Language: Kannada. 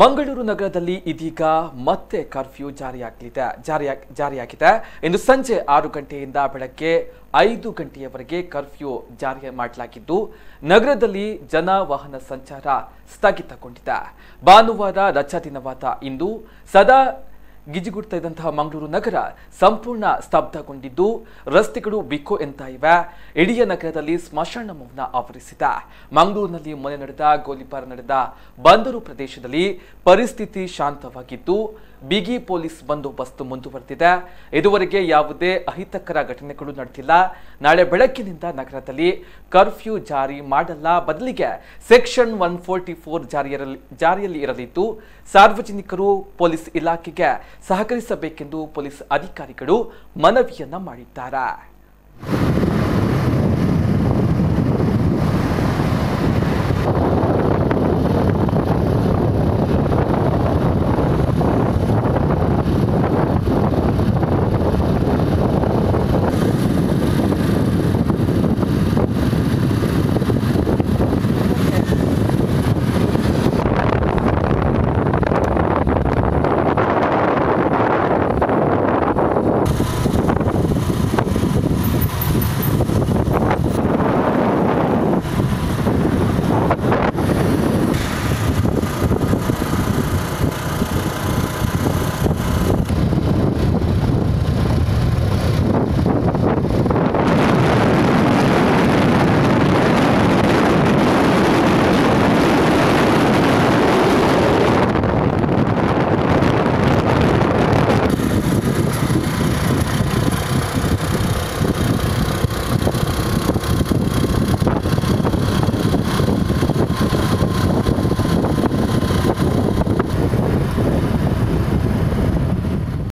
ಮಂಗಳೂರು ನಗರದಲ್ಲಿ ಇದೀಗ ಮತ್ತೆ ಕರ್ಫ್ಯೂ ಜಾರಿಯಾಗಲಿದೆ ಜಾರಿಯಾಗಿ ಜಾರಿಯಾಗಿದೆ ಇಂದು ಸಂಜೆ ಆರು ಗಂಟೆಯಿಂದ ಬೆಳಗ್ಗೆ ಐದು ಗಂಟೆಯವರೆಗೆ ಕರ್ಫ್ಯೂ ಜಾರಿ ಮಾಡಲಾಗಿದ್ದು ನಗರದಲ್ಲಿ ಜನ ವಾಹನ ಸಂಚಾರ ಸ್ಥಗಿತಗೊಂಡಿದೆ ಭಾನುವಾರ ರಜಾ ದಿನವಾದ ಇಂದು ಸದಾ ಗಿಜಿಗುಡ್ತಾ ಇದ್ದಂತಹ ಮಂಗಳೂರು ನಗರ ಸಂಪೂರ್ಣ ಸ್ತಬ್ಧಗೊಂಡಿದ್ದು ರಸ್ತೆಗಳು ಬಿಕ್ಕು ಎಂತ ಇವೆ ಇಡೀ ನಗರದಲ್ಲಿ ಸ್ಮಶಾನ ಮೌನ ಆವರಿಸಿದೆ ಮಂಗಳೂರಿನಲ್ಲಿ ಮೊನ್ನೆ ನಡೆದ ಗೋಲಿಬಾರ್ ನಡೆದ ಬಂದರು ಪ್ರದೇಶದಲ್ಲಿ ಪರಿಸ್ಥಿತಿ ಶಾಂತವಾಗಿದ್ದು ಬಿಗಿ ಪೊಲೀಸ್ ಬಂದೋಬಸ್ತ್ ಮುಂದುವರೆದಿದೆ ಇದುವರೆಗೆ ಯಾವುದೇ ಅಹಿತಕರ ಘಟನೆಗಳು ನಡೆದಿಲ್ಲ ನಾಳೆ ಬೆಳಕಿನಿಂದ ನಗರದಲ್ಲಿ ಕರ್ಫ್ಯೂ ಜಾರಿ ಮಾಡಲ್ಲ ಬದಲಿಗೆ ಸೆಕ್ಷನ್ ಒನ್ ಫೋರ್ಟಿ ಫೋರ್ ಜಾರಿಯಲ್ಲಿ ಇರಲಿದ್ದು ಸಾರ್ವಜನಿಕರು ಪೊಲೀಸ್ ಇಲಾಖೆಗೆ ಸಹಕರಿಸಬೇಕೆಂದು ಪೊಲೀಸ್ ಅಧಿಕಾರಿಗಳು ಮನವಿಯನ್ನ ಮಾಡಿದ್ದಾರೆ